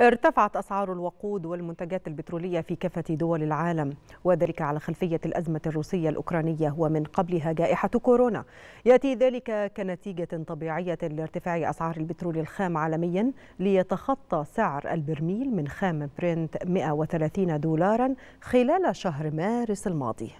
ارتفعت أسعار الوقود والمنتجات البترولية في كافة دول العالم وذلك على خلفية الأزمة الروسية الأوكرانية ومن قبلها جائحة كورونا يأتي ذلك كنتيجة طبيعية لارتفاع أسعار البترول الخام عالميا ليتخطى سعر البرميل من خام برنت 130 دولارا خلال شهر مارس الماضي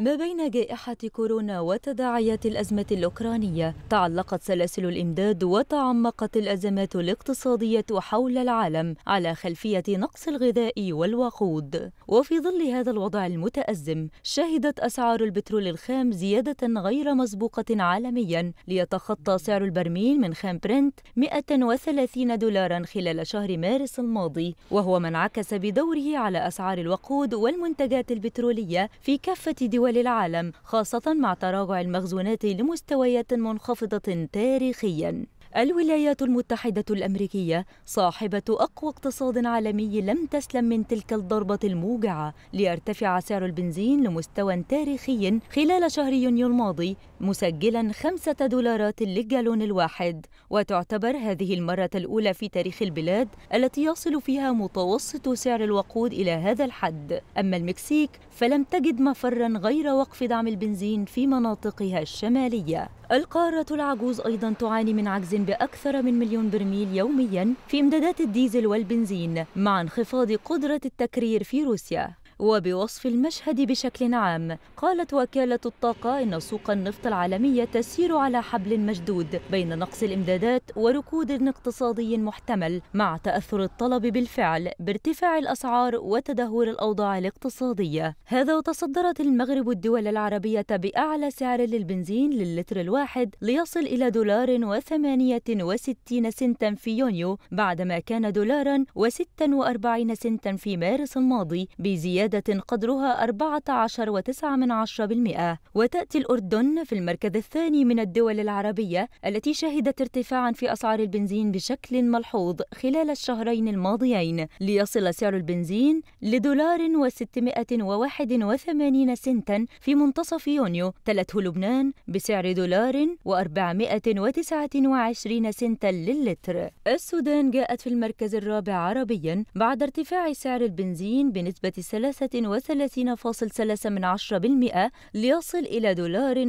ما بين جائحة كورونا وتداعيات الأزمة الأوكرانية تعلقت سلاسل الإمداد وتعمقت الأزمات الاقتصادية حول العالم على خلفية نقص الغذاء والوقود وفي ظل هذا الوضع المتأزم شهدت أسعار البترول الخام زيادة غير مسبوقة عالميا ليتخطى سعر البرميل من خام برنت 130 دولارا خلال شهر مارس الماضي وهو ما انعكس بدوره على أسعار الوقود والمنتجات البترولية في كافة دول دول العالم خاصة مع تراجع المخزونات لمستويات منخفضة تاريخياً الولايات المتحدة الأمريكية صاحبة أقوى اقتصاد عالمي لم تسلم من تلك الضربة الموجعة ليرتفع سعر البنزين لمستوى تاريخي خلال شهر يونيو الماضي مسجلا خمسة دولارات للجالون الواحد وتعتبر هذه المرة الأولى في تاريخ البلاد التي يصل فيها متوسط سعر الوقود إلى هذا الحد أما المكسيك فلم تجد مفرا غير وقف دعم البنزين في مناطقها الشمالية القارة العجوز أيضا تعاني من عجز بأكثر من مليون برميل يوميا في إمدادات الديزل والبنزين مع انخفاض قدرة التكرير في روسيا وبوصف المشهد بشكل عام قالت وكالة الطاقة إن سوق النفط العالمية تسير على حبل مشدود بين نقص الإمدادات وركود اقتصادي محتمل مع تأثر الطلب بالفعل بارتفاع الأسعار وتدهور الأوضاع الاقتصادية هذا وتصدرت المغرب الدول العربية بأعلى سعر للبنزين للتر الواحد ليصل إلى دولار وثمانية وستين سنتا في يونيو بعدما كان دولارا وستا وأربعين سنتا في مارس الماضي بزيادة زيادة قدرها 14.9% وتأتي الأردن في المركز الثاني من الدول العربية التي شهدت ارتفاعا في أسعار البنزين بشكل ملحوظ خلال الشهرين الماضيين ليصل سعر البنزين لدولار و681 سنتا في منتصف يونيو تلته لبنان بسعر دولار و429 سنتا للتر السودان جاءت في المركز الرابع عربيا بعد ارتفاع سعر البنزين بنسبة 33.3% ليصل إلى دولار و268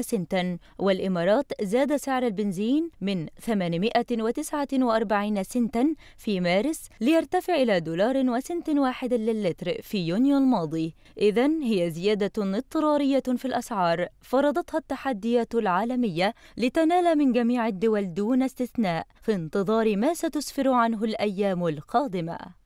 سنتا والإمارات زاد سعر البنزين من 849 سنتا في مارس ليرتفع إلى دولار وسنت واحد للتر في يونيو الماضي إذا هي زيادة اضطرارية في الأسعار فرضتها التحديات العالمية لتنال من جميع الدول دون استثناء في انتظار ما ستسفر عنه الأيام القادمة